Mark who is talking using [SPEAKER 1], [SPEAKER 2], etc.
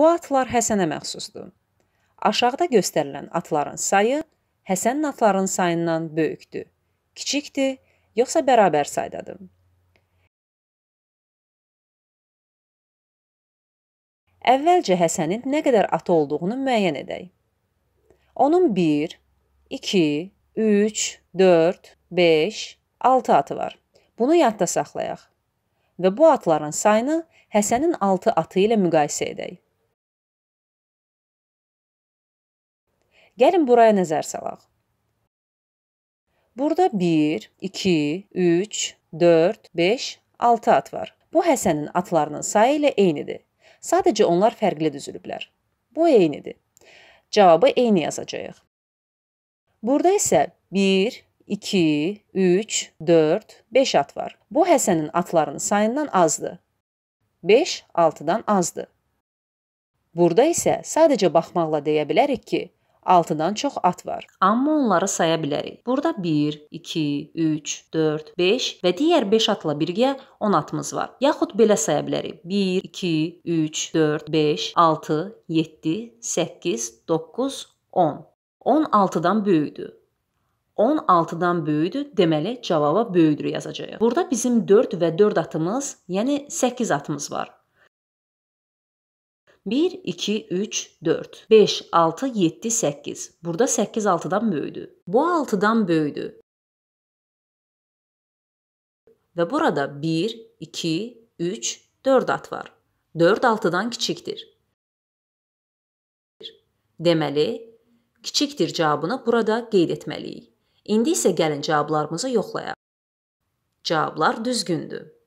[SPEAKER 1] Bu atlar Həsənə məxsusdur. Aşağıda göstərilən atların sayı Həsənin atların sayından böyükdür, kiçikdir, yoxsa bərabər saydadır. Əvvəlcə Həsənin nə qədər atı olduğunu müəyyən edək. Onun 1, 2, 3, 4, 5, 6 atı var. Bunu yadda saxlayaq və bu atların sayını Həsənin 6 atı ilə müqayisə edək. Gəlin buraya nəzər salaq. Burada 1, 2, 3, 4, 5, 6 at var. Bu Həsənin atlarının sayı ilə eynidir. Sadəcə onlar fərqli düzülüblər. Bu eynidir. Cavabı eyni yazacağıq. Burada isə 1, 2, 3, 4, 5 at var. Bu Həsənin atlarının sayından azdır. 5 6-dan azdır. Burada isə sadəcə baxmaqla deyə bilərik ki, 6-dan çox at var. Amma onları saya bilərik. Burada 1, 2, 3, 4, 5 və digər 5 atla birgə 10 atımız var. Yaxud belə saya bilərik. 1, 2, 3, 4, 5, 6, 7, 8, 9, 10. 10 6-dan böyükdür. 16-dan böyükdür, deməli cavaba böyükdür yazacağıq. Burada bizim 4 və 4 atımız, yəni 8 atımız var. 1, 2, 3, 4, 5, 6, 7, 8. Burada 8 6-dan böyüdü. Bu 6-dan böyüdü. Və burada 1, 2, 3, 4 at var. 4 6-dan kiçikdir. Deməli, kiçikdir cavabını burada qeyd etməliyik. İndi isə gəlin cavablarımızı yoxlayaq. Cavablar düzgündür.